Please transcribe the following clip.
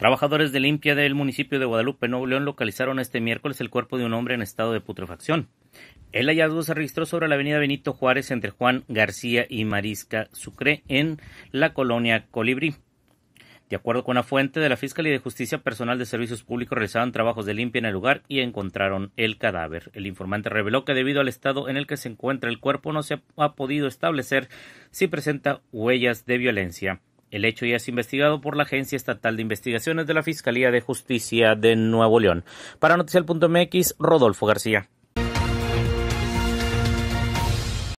Trabajadores de limpia del municipio de Guadalupe, Nuevo León, localizaron este miércoles el cuerpo de un hombre en estado de putrefacción. El hallazgo se registró sobre la avenida Benito Juárez entre Juan García y Marisca Sucre en la colonia Colibrí. De acuerdo con una fuente de la Fiscalía de Justicia, personal de servicios públicos realizaban trabajos de limpia en el lugar y encontraron el cadáver. El informante reveló que debido al estado en el que se encuentra el cuerpo no se ha podido establecer si presenta huellas de violencia el hecho ya es investigado por la Agencia Estatal de Investigaciones de la Fiscalía de Justicia de Nuevo León. Para Noticial.mx, Rodolfo García.